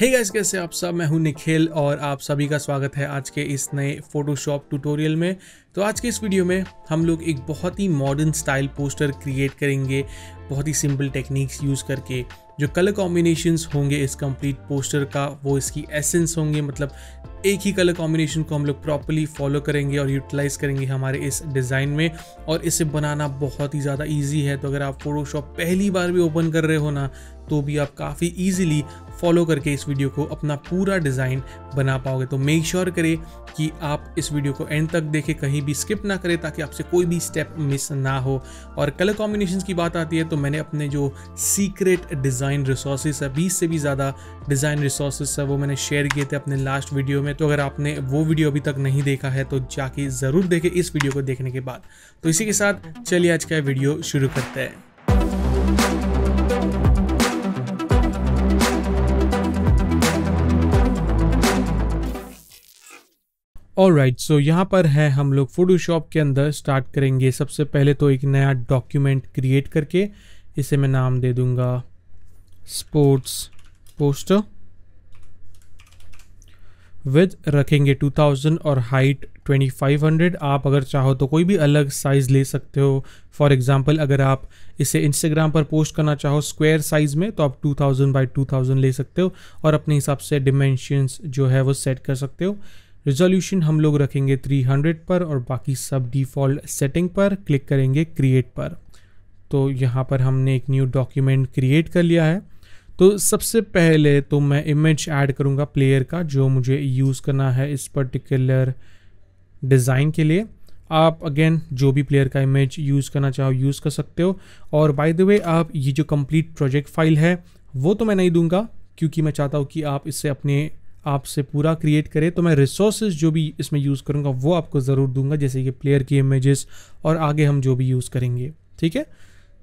हे hey कैसे आप सब मैं हूं निखिल और आप सभी का स्वागत है आज के इस नए फोटोशॉप ट्यूटोरियल में तो आज के इस वीडियो में हम लोग एक बहुत ही मॉडर्न स्टाइल पोस्टर क्रिएट करेंगे बहुत ही सिंपल टेक्निक्स यूज़ करके जो कलर कॉम्बिनेशंस होंगे इस कंप्लीट पोस्टर का वो इसकी एसेंस होंगे मतलब एक ही कलर कॉम्बिनेशन को हम लोग प्रॉपरली फॉलो करेंगे और यूटिलाइज़ करेंगे हमारे इस डिज़ाइन में और इसे बनाना बहुत ही ज़्यादा ईजी है तो अगर आप फोटोशॉप पहली बार भी ओपन कर रहे हो ना तो भी आप काफ़ी ईजिली फॉलो करके इस वीडियो को अपना पूरा डिज़ाइन बना पाओगे तो मेक श्योर sure करें कि आप इस वीडियो को एंड तक देखें कहीं भी स्किप ना करें ताकि आपसे कोई भी स्टेप मिस ना हो और कलर कॉम्बिनेशन की बात आती है तो मैंने अपने जो सीक्रेट डिज़ाइन डिज़ाइन रिसोर्सेज है बीस से भी ज़्यादा डिज़ाइन रिसोर्सेज है वो मैंने शेयर किए थे अपने लास्ट वीडियो में तो अगर आपने वो वीडियो अभी तक नहीं देखा है तो जाके ज़रूर देखें इस वीडियो को देखने के बाद तो इसी के साथ चलिए आज का वीडियो शुरू करते हैं और राइट सो यहाँ पर है हम लोग फोटोशॉप के अंदर स्टार्ट करेंगे सबसे पहले तो एक नया डॉक्यूमेंट क्रिएट करके इसे मैं नाम दे दूंगा sports poster विद रखेंगे 2000 और हाइट 2500 आप अगर चाहो तो कोई भी अलग साइज़ ले सकते हो फॉर एग्ज़ाम्पल अगर आप इसे इंस्टाग्राम पर पोस्ट करना चाहो स्क्वायर साइज़ में तो आप 2000 बाई 2000 ले सकते हो और अपने हिसाब से डिमेंशंस जो है वो सेट कर सकते हो रिजोल्यूशन हम लोग रखेंगे 300 पर और बाकी सब डिफ़ॉल्ट सेटिंग पर क्लिक करेंगे क्रिएट पर तो यहाँ पर हमने एक न्यू डॉक्यूमेंट क्रिएट कर लिया है तो सबसे पहले तो मैं इमेज ऐड करूँगा प्लेयर का जो मुझे यूज़ करना है इस पर्टिकुलर डिज़ाइन के लिए आप अगेन जो भी प्लेयर का इमेज यूज़ करना चाहो यूज़ कर सकते हो और बाय द वे आप ये जो कंप्लीट प्रोजेक्ट फाइल है वो तो मैं नहीं दूंगा क्योंकि मैं चाहता हूँ कि आप इससे अपने आप से पूरा क्रिएट करें तो मैं रिसोर्सेज जो भी इसमें यूज़ करूँगा वो आपको ज़रूर दूंगा जैसे कि प्लेयर की इमेजेस और आगे हम जो भी यूज़ करेंगे ठीक है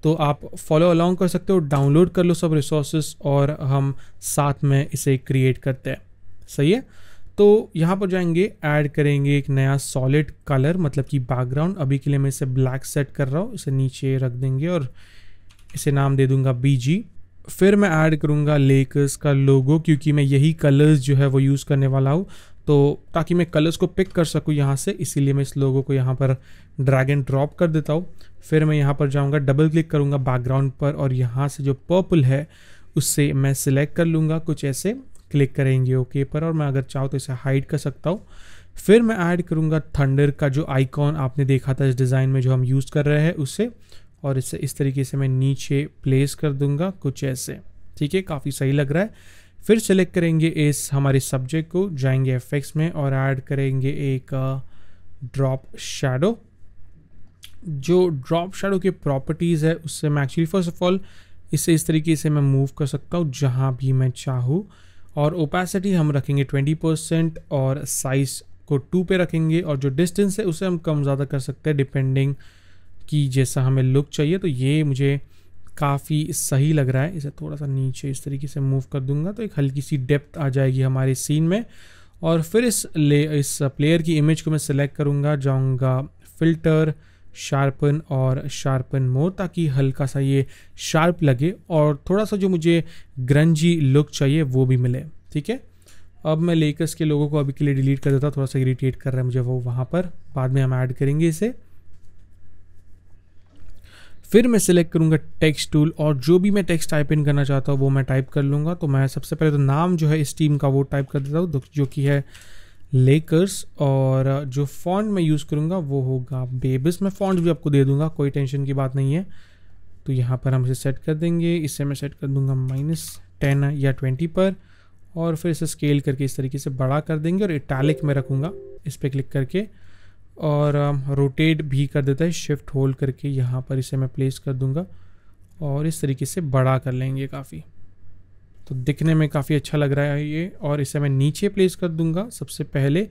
तो आप फॉलो अलॉन्ग कर सकते हो डाउनलोड कर लो सब रिसोर्सेस और हम साथ में इसे क्रिएट करते हैं सही है तो यहाँ पर जाएंगे ऐड करेंगे एक नया सॉलिड कलर मतलब कि बैकग्राउंड अभी के लिए मैं इसे ब्लैक सेट कर रहा हूँ इसे नीचे रख देंगे और इसे नाम दे दूंगा बी फिर मैं ऐड करूँगा लेकर्स का लोगो क्योंकि मैं यही कलर्स जो है वो यूज़ करने वाला हूँ तो ताकि मैं कलर्स को पिक कर सकूँ यहाँ से इसीलिए मैं इस लोगों को यहाँ पर ड्रैग एंड ड्रॉप कर देता हूँ फिर मैं यहाँ पर जाऊँगा डबल क्लिक करूँगा बैकग्राउंड पर और यहाँ से जो पर्पल है उससे मैं सिलेक्ट कर लूँगा कुछ ऐसे क्लिक करेंगे ओके पर और मैं अगर चाहूँ तो इसे हाइड कर सकता हूँ फिर मैं ऐड करूँगा थंडर का जो आइकॉन आपने देखा था इस डिज़ाइन में जो हम यूज़ कर रहे हैं उसे और इसे इस तरीके से मैं नीचे प्लेस कर दूँगा कुछ ऐसे ठीक है काफ़ी सही लग रहा है फिर सेलेक्ट करेंगे इस हमारे सब्जेक्ट को जाएंगे एफेक्ट्स में और ऐड करेंगे एक ड्रॉप शेडो जो ड्रॉप शेडो की प्रॉपर्टीज़ है उससे मैं एक्चुअली फर्स्ट ऑफ ऑल इससे इस तरीके से मैं मूव कर सकता हूँ जहाँ भी मैं चाहूँ और ओपेसिटी हम रखेंगे 20 परसेंट और साइज़ को टू पे रखेंगे और जो डिस्टेंस है उसे हम कम ज़्यादा कर सकते हैं डिपेंडिंग कि जैसा हमें लुक चाहिए तो ये मुझे काफ़ी सही लग रहा है इसे थोड़ा सा नीचे इस तरीके से मूव कर दूंगा तो एक हल्की सी डेप्थ आ जाएगी हमारे सीन में और फिर इस ले इस प्लेयर की इमेज को मैं सिलेक्ट करूँगा जाऊँगा फिल्टर शार्पन और शार्पन मोर ताकि हल्का सा ये शार्प लगे और थोड़ा सा जो मुझे ग्रंजी लुक चाहिए वो भी मिले ठीक है अब मैं लेकर्स के लोगों को अभी के लिए डिलीट कर देता थोड़ा सा इरीटेट कर रहा है मुझे वो वहाँ पर बाद में हम ऐड करेंगे इसे फिर मैं सिलेक्ट करूँगा टेक्स्ट टूल और जो भी मैं टेक्स्ट टाइप इन करना चाहता हूँ वो मैं टाइप कर लूँगा तो मैं सबसे पहले तो नाम जो है इस टीम का वो टाइप कर देता हूँ जो कि है लेकर्स और जो फॉन्ट मैं यूज़ करूँगा वो होगा बेबिस मैं फॉन्ट भी आपको दे दूँगा कोई टेंशन की बात नहीं है तो यहाँ पर हम इसे सेट कर देंगे इससे मैं सेट कर दूँगा माइनस टेन या ट्वेंटी पर और फिर इसे स्केल करके इस तरीके से बड़ा कर देंगे और इटैलिक में रखूँगा इस पर क्लिक करके और रोटेट भी कर देता है शिफ्ट होल्ड करके यहाँ पर इसे मैं प्लेस कर दूँगा और इस तरीके से बड़ा कर लेंगे काफ़ी तो दिखने में काफ़ी अच्छा लग रहा है ये और इसे मैं नीचे प्लेस कर दूँगा सबसे पहले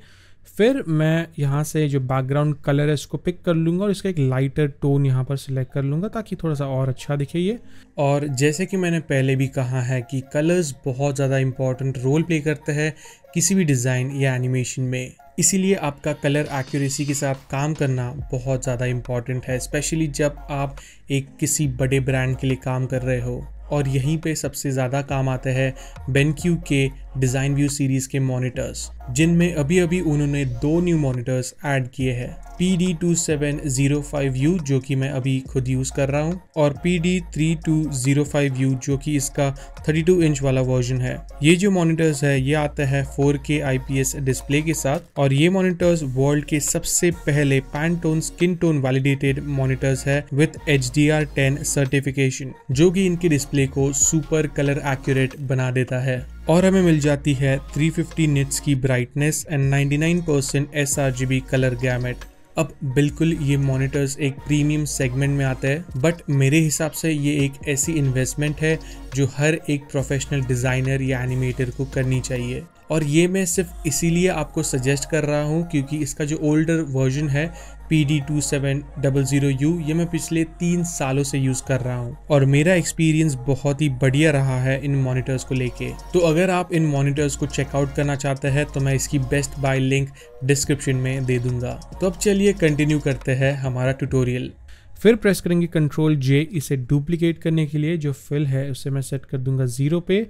फिर मैं यहाँ से जो बैकग्राउंड कलर है इसको पिक कर लूँगा और इसका एक लाइटर टोन यहाँ पर सिलेक्ट कर लूँगा ताकि थोड़ा सा और अच्छा दिखे ये और जैसे कि मैंने पहले भी कहा है कि कलर्स बहुत ज़्यादा इम्पॉर्टेंट रोल प्ले करते हैं किसी भी डिज़ाइन या एनिमेशन में इसीलिए आपका कलर एक्यूरेसी के साथ काम करना बहुत ज़्यादा इम्पॉर्टेंट है स्पेशली जब आप एक किसी बड़े ब्रांड के लिए काम कर रहे हो और यहीं पे सबसे ज़्यादा काम आता है बेनक्यू के डिज़ाइन व्यू सीरीज के मॉनिटर्स जिनमें अभी अभी उन्होंने दो न्यू मॉनिटर्स ऐड किए हैं P D two seven zero five U जो कि मैं अभी खुद यूज़ कर रहा हूँ और P D three two zero five U जो कि इसका थर्टी टू इंच वाला वर्जन है ये जो मॉनिटर्स है ये आता है फोर के आई पी एस डिस्प्ले के साथ और ये मॉनिटर्स वर्ल्ड के सबसे पहले Pantone skin tone validated monitors है with H D R ten certification जो कि इनके डिस्प्ले को सुपर कलर एक्यूरेट बना देता है और हमें मिल जाती है 350 निट्स की brightness and 99% percent S colour gamut अब बिल्कुल ये मॉनिटर्स एक प्रीमियम सेगमेंट में आता है बट मेरे हिसाब से ये एक ऐसी इन्वेस्टमेंट है जो हर एक प्रोफेशनल डिज़ाइनर या एनिमेटर को करनी चाहिए और ये मैं सिर्फ इसीलिए आपको सजेस्ट कर रहा हूँ क्योंकि इसका जो ओल्डर वर्जन है P D two seven double zero U ये मैं पिछले तीन सालों से यूज़ कर रहा हूँ और मेरा एक्सपीरियंस बहुत ही बढ़िया रहा है इन मॉनिटर्स को लेके तो अगर आप इन मॉनिटर्स को चेकआउट करना चाहते हैं तो मैं इसकी बेस्ट बाय लिंक डिस्क्रिप्शन में दे दूंगा तो अब चलिए कंटिन्यू करते हैं हमारा ट्यूटोरियल फिर प्रेस करेंगे कंट्रोल जे इसे डुप्लीकेट करने के लिए जो फिल है उसे मैं सेट कर दूंगा ज़ीरो पे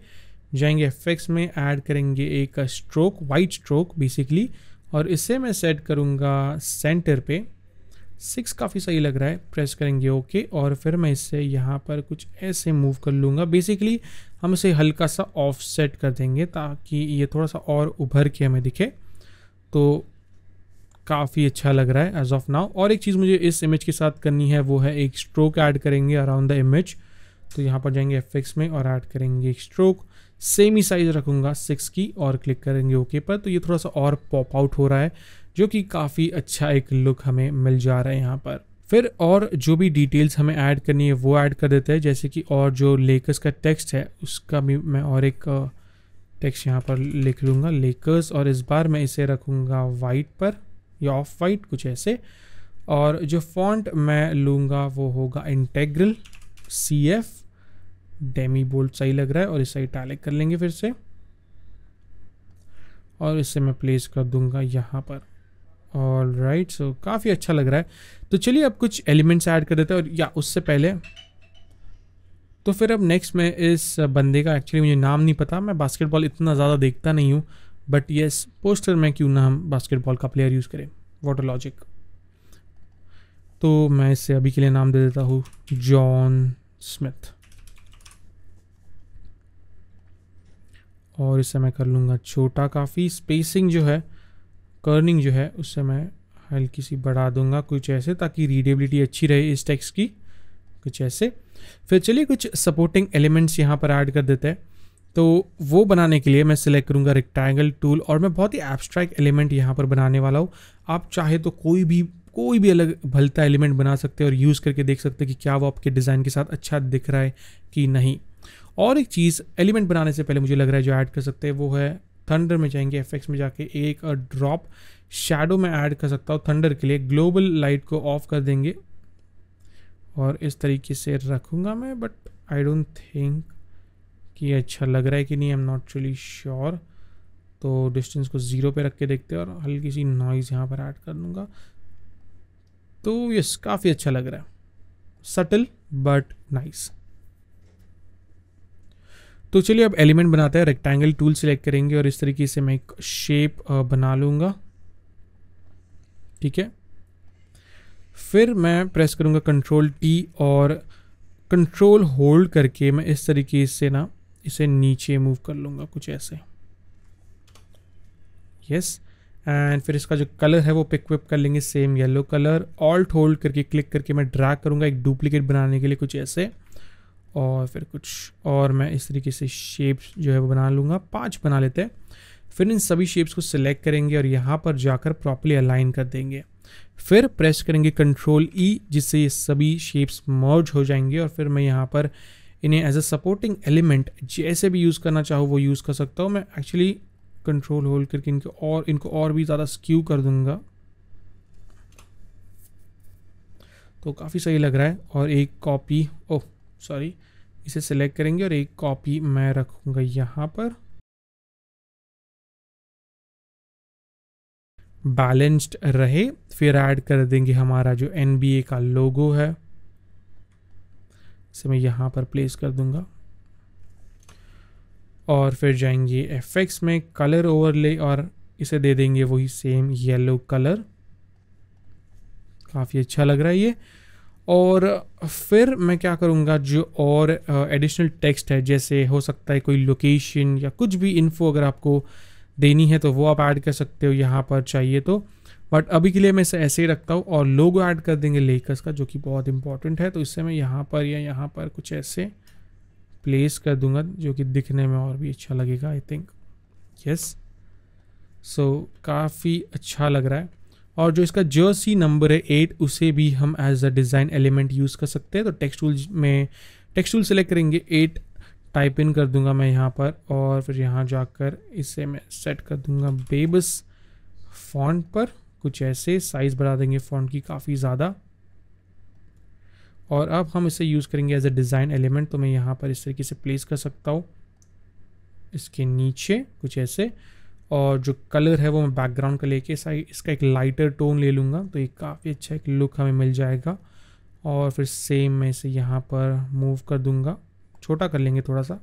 जाएंगे एफ में ऐड करेंगे एक स्ट्रोक वाइट स्ट्रोक बेसिकली और इसे मैं सेट करूँगा सेंटर पे सिक्स काफ़ी सही लग रहा है प्रेस करेंगे ओके और फिर मैं इससे यहाँ पर कुछ ऐसे मूव कर लूँगा बेसिकली हम इसे हल्का सा ऑफ सेट कर देंगे ताकि ये थोड़ा सा और उभर के हमें दिखे तो काफ़ी अच्छा लग रहा है एज ऑफ नाउ और एक चीज़ मुझे इस इमेज के साथ करनी है वो है एक स्ट्रोक ऐड करेंगे अराउंड द इमेज तो यहाँ पर जाएंगे एफ में और ऐड करेंगे स्ट्रोक सेम ही साइज़ रखूँगा सिक्स की और क्लिक करेंगे ओके पर तो ये थोड़ा सा और पॉप आउट हो रहा है जो कि काफ़ी अच्छा एक लुक हमें मिल जा रहा है यहाँ पर फिर और जो भी डिटेल्स हमें ऐड करनी है वो ऐड कर देते हैं जैसे कि और जो लेकर्स का टेक्स्ट है उसका भी मैं और एक टेक्स्ट यहाँ पर लिख लूँगा लेकर्स और इस बार मैं इसे रखूँगा वाइट पर या ऑफ वाइट कुछ ऐसे और जो फॉन्ट मैं लूँगा वो होगा Integral C F Demi Bold सही लग रहा है और इसे इटैलिक कर लेंगे फिर से और इसे मैं प्लेस कर दूंगा यहाँ पर ऑल राइट सो काफ़ी अच्छा लग रहा है तो चलिए अब कुछ एलिमेंट्स ऐड कर देते हैं और या उससे पहले तो फिर अब नेक्स्ट मैं इस बंदे का एक्चुअली मुझे नाम नहीं पता मैं बास्केटबॉल इतना ज़्यादा देखता नहीं हूँ बट येस पोस्टर में क्यों ना हम बास्केटबॉल का प्लेयर यूज़ करें वाटर लॉजिक तो मैं इसे अभी के लिए नाम दे देता हूँ जॉन स्मिथ और इसे मैं कर लूँगा छोटा काफ़ी स्पेसिंग जो है कर्निंग जो है उससे मैं हल्की सी बढ़ा दूंगा कुछ ऐसे ताकि रीडेबिलिटी अच्छी रहे इस टेक्स्ट की कुछ ऐसे फिर चलिए कुछ सपोर्टिंग एलिमेंट्स यहाँ पर ऐड कर देते हैं तो वो बनाने के लिए मैं सिलेक्ट करूँगा रेक्टैंगल टूल और मैं बहुत ही एब्स्ट्रैक्ट एलिमेंट यहाँ पर बनाने वाला हूँ आप चाहे तो कोई भी कोई भी अलग भलता एलिमेंट बना सकते हैं और यूज़ करके देख सकते हैं कि क्या वो आपके डिज़ाइन के साथ अच्छा दिख रहा है कि नहीं और एक चीज़ एलिमेंट बनाने से पहले मुझे लग रहा है जो ऐड कर सकते हैं वो है थंडर में जाएंगे एफ में जाके एक ड्रॉप शेडो में ऐड कर सकता हूँ थंडर के लिए ग्लोबल लाइट को ऑफ कर देंगे और इस तरीके से रखूँगा मैं बट आई डोंट थिंक कि अच्छा लग रहा है कि नहीं I am not really sure तो डिस्टेंस को ज़ीरो पे रख के देखते हैं और हल्की सी नॉइज़ यहाँ पर ऐड कर लूँगा तो यस काफ़ी अच्छा लग रहा है सटल बट नाइस तो चलिए अब एलिमेंट बनाते हैं रेक्टेंगल टूल सेलेक्ट करेंगे और इस तरीके से मैं एक शेप बना लूँगा ठीक है फिर मैं प्रेस करूँगा कंट्रोल टी और कंट्रोल होल्ड करके मैं इस तरीके से ना इसे नीचे मूव कर लूँगा कुछ ऐसे यस yes. एंड फिर इसका जो कलर है वो पिक विप कर लेंगे same yellow colour alt hold करके क्लिक करके मैं ड्रैग करूँगा एक डुप्लीकेट बनाने के लिए कुछ ऐसे और फिर कुछ और मैं इस तरीके से शेप्स जो है वो बना लूँगा पाँच बना लेते हैं फिर इन सभी शेप्स को सिलेक्ट करेंगे और यहाँ पर जाकर प्रॉपरली अलाइन कर देंगे फिर प्रेस करेंगे कंट्रोल ई e, जिससे ये सभी शेप्स मर्ज हो जाएंगे और फिर मैं यहाँ पर इन्हें एज अ सपोर्टिंग एलिमेंट जैसे भी यूज़ करना चाहूँ वो यूज़ कर सकता हूँ मैं एक्चुअली कंट्रोल होल्ड करके इनके और इनको और भी ज़्यादा स्क्यू कर दूंगा तो काफ़ी सही लग रहा है और एक कॉपी ओह सॉरी इसे सिलेक्ट करेंगे और एक कॉपी मैं रखूँगा यहाँ पर बैलेंस्ड रहे फिर ऐड कर देंगे हमारा जो एन का लोगो है इसे मैं यहाँ पर प्लेस कर दूंगा और फिर जाएंगे एफेक्ट्स में कलर ओवरले और इसे दे देंगे वही सेम येलो कलर काफ़ी अच्छा लग रहा है ये और फिर मैं क्या करूँगा जो और एडिशनल टेक्स्ट है जैसे हो सकता है कोई लोकेशन या कुछ भी इन्फो अगर आपको देनी है तो वो आप ऐड कर सकते हो यहाँ पर चाहिए तो बट अभी के लिए मैं इसे ऐसे ही रखता हूँ और लोगो ऐड कर देंगे लेकर्स का जो कि बहुत इंपॉर्टेंट है तो इससे मैं यहाँ पर या यहाँ पर कुछ ऐसे प्लेस कर दूंगा जो कि दिखने में और भी अच्छा लगेगा आई थिंक यस सो काफ़ी अच्छा लग रहा है और जो इसका जर्सी नंबर है एट उसे भी हम as a design element use कर सकते हैं तो टेक्सटूल में टेक्सटूल सेलेक्ट करेंगे एट टाइप इन कर दूंगा मैं यहाँ पर और फिर यहाँ जाकर इसे मैं सेट कर दूंगा बेबस फॉन्ट पर कुछ ऐसे साइज़ बढ़ा देंगे फॉन्ट की काफ़ी ज़्यादा और अब हम इसे यूज़ करेंगे एज ए डिज़ाइन एलिमेंट तो मैं यहाँ पर इस तरीके से प्लेस कर सकता हूँ इसके नीचे कुछ ऐसे और जो कलर है वो मैं बैकग्राउंड का लेके इसका एक लाइटर टोन ले लूँगा तो ये काफ़ी अच्छा एक लुक हमें मिल जाएगा और फिर सेम मैं इसे यहाँ पर मूव कर दूँगा छोटा कर लेंगे थोड़ा सा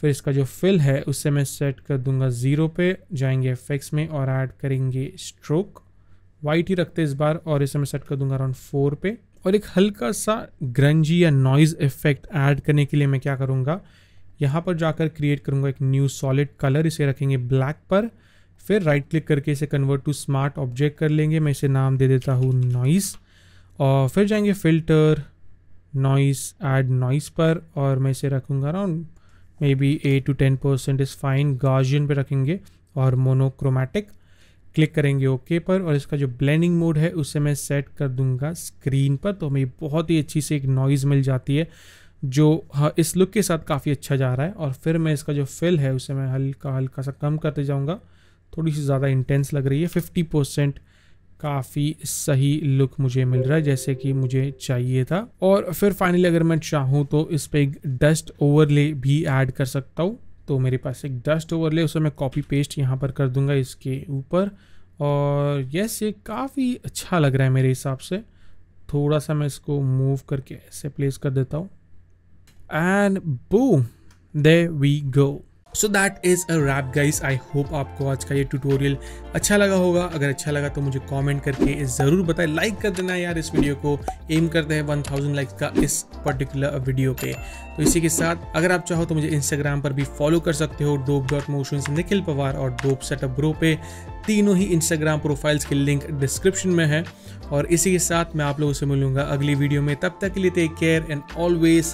फिर इसका जो फिल है उससे मैं सेट कर दूँगा ज़ीरो पे जाएंगे एफेक्स में और ऐड करेंगे स्ट्रोक वाइट ही रखते इस बार और इसे मैं सेट कर दूँगा अराउंड फोर पे और एक हल्का सा ग्रंजी या नॉइज़ इफेक्ट ऐड करने के लिए मैं क्या करूँगा यहाँ पर जाकर क्रिएट करूँगा एक न्यू सॉलिड कलर इसे रखेंगे ब्लैक पर फिर राइट क्लिक करके इसे कन्वर्ट टू स्मार्ट ऑब्जेक्ट कर लेंगे मैं इसे नाम दे देता हूँ नॉइस और फिर जाएंगे फिल्टर नॉइस ऐड नॉइस पर और मैं इसे रखूँगा around may be eight to ten percent is fine गार्जियन पे रखेंगे और मोनोक्रोमेटिक क्लिक करेंगे ओके पर और इसका जो ब्लेंडिंग मोड है उसे मैं सेट कर दूंगा स्क्रीन पर तो हमें बहुत ही अच्छी से एक नॉइज़ मिल जाती है जो हाँ, इस लुक के साथ काफ़ी अच्छा जा रहा है और फिर मैं इसका जो फिल है उसे मैं हल्का हल्का सा कम करते जाऊँगा थोड़ी सी ज़्यादा इंटेंस लग रही है फिफ्टी परसेंट काफ़ी सही लुक मुझे मिल रहा है जैसे कि मुझे चाहिए था और फिर फाइनली अगर मैं चाहूँ तो इस पर एक डस्ट ओवरले भी ऐड कर सकता हूँ तो मेरे पास एक डस्ट ओवरले उसे मैं कॉपी पेस्ट यहाँ पर कर दूंगा इसके ऊपर और यस ये काफ़ी अच्छा लग रहा है मेरे हिसाब से थोड़ा सा मैं इसको मूव करके ऐसे प्लेस कर देता हूँ and boom there we go so that is a wrap guys I hope आपको आज का ये ट्यूटोरियल अच्छा लगा होगा अगर अच्छा लगा तो मुझे कमेंट करके ज़रूर बताएं लाइक कर देना यार इस वीडियो को एम करते हैं 1000 लाइक्स का इस पर्टिकुलर वीडियो पे तो इसी के साथ अगर आप चाहो तो मुझे इंस्टाग्राम पर भी फॉलो कर सकते हो dope dot motion Nikhil Pawar और डोप सेटअप ग्रो पे तीनों ही इंस्टाग्राम प्रोफाइल्स के लिंक डिस्क्रिप्शन में है और इसी के साथ मैं आप लोगों से मिलूंगा अगली वीडियो में तब तक के लिए take care and always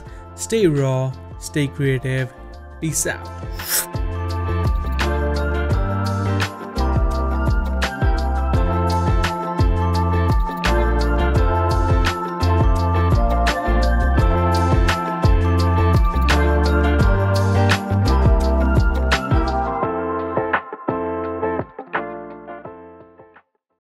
stay raw stay creative Peace out.